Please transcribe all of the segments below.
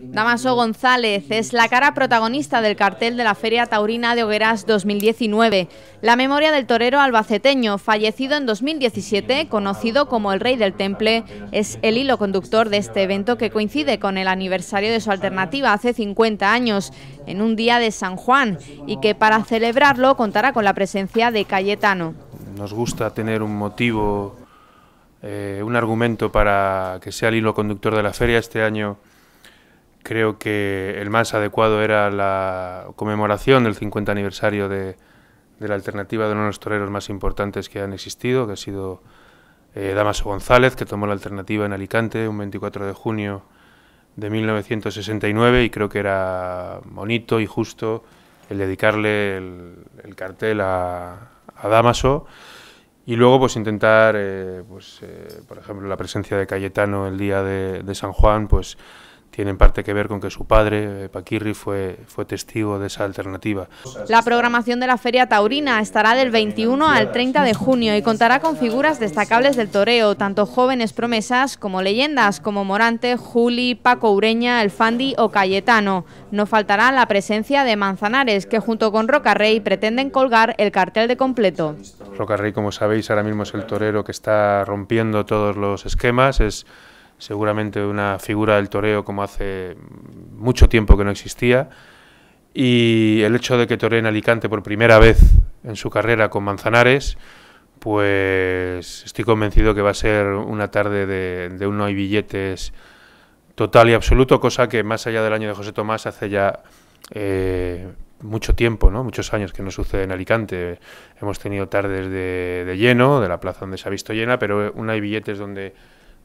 Damaso González es la cara protagonista del cartel de la Feria Taurina de Hogueras 2019, la memoria del torero albaceteño, fallecido en 2017, conocido como el Rey del Temple, es el hilo conductor de este evento que coincide con el aniversario de su alternativa hace 50 años, en un día de San Juan, y que para celebrarlo contará con la presencia de Cayetano. Nos gusta tener un motivo, eh, un argumento para que sea el hilo conductor de la feria este año creo que el más adecuado era la conmemoración del 50 aniversario de, la alternativa de uno de los toreros más importantes que han existido, que ha sido eh, Damaso González, que tomó la alternativa en Alicante un 24 de junio de 1969 y creo que era bonito y justo el dedicarle el, cartel a, Damaso y luego pues intentar, eh, pues, eh, por ejemplo, la presencia de Cayetano el día de, de San Juan, pues tienen parte que ver con que su padre, eh, Paquirri, fue, fue testigo de esa alternativa. La programación de la Feria Taurina estará del 21 al 30 de junio y contará con figuras destacables del toreo, tanto jóvenes promesas como leyendas como Morante, Juli, Paco Ureña, El Fandi o Cayetano. No faltará la presencia de Manzanares, que junto con Rocarrey pretenden colgar el cartel de completo. Rocarrey, como sabéis, ahora mismo es el torero que está rompiendo todos los esquemas, es seguramente una figura del toreo como hace mucho tiempo que no existía. Y el hecho de que toree en Alicante por primera vez en su carrera con Manzanares, pues estoy convencido que va a ser una tarde de, de uno hay billetes total y absoluto, cosa que más allá del año de José Tomás hace ya eh, mucho tiempo, ¿no? muchos años que no sucede en Alicante. Hemos tenido tardes de, lleno, de la plaza donde se ha visto llena, pero eh, una hay billetes donde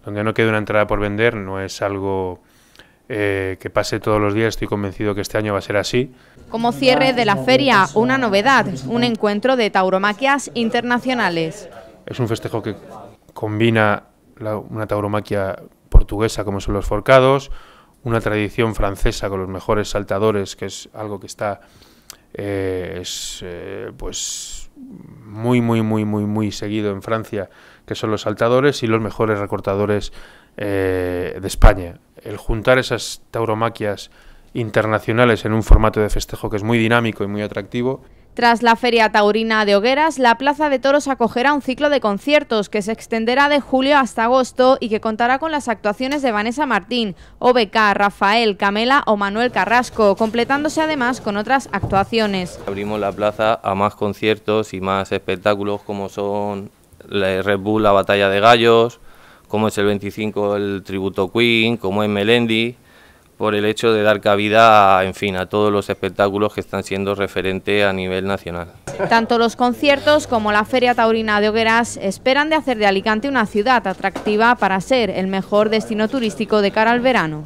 donde no quede una entrada por vender, no es algo eh, que pase todos los días, estoy convencido que este año va a ser así. Como cierre de la feria, una novedad, un encuentro de tauromaquias internacionales. Es un festejo que combina una tauromaquia portuguesa como son los forcados, una tradición francesa con los mejores saltadores, que es algo que está eh, es, eh, pues muy, muy, muy, muy, muy seguido en Francia, que son los saltadores y los mejores recortadores eh, de España. El juntar esas tauromaquias internacionales en un formato de festejo que es muy dinámico y muy atractivo. Tras la Feria Taurina de Hogueras, la Plaza de Toros acogerá un ciclo de conciertos que se extenderá de julio hasta agosto y que contará con las actuaciones de Vanessa Martín, OBK, Rafael, Camela o Manuel Carrasco, completándose además con otras actuaciones. Abrimos la plaza a más conciertos y más espectáculos como son la Red Bull, la Batalla de Gallos, como es el 25 el Tributo Queen, como es Melendi, por el hecho de dar cabida, a, en fin, a todos los espectáculos que están siendo referente a nivel nacional. Tanto los conciertos como la Feria Taurina de Hogueras esperan de hacer de Alicante una ciudad atractiva para ser el mejor destino turístico de cara al verano.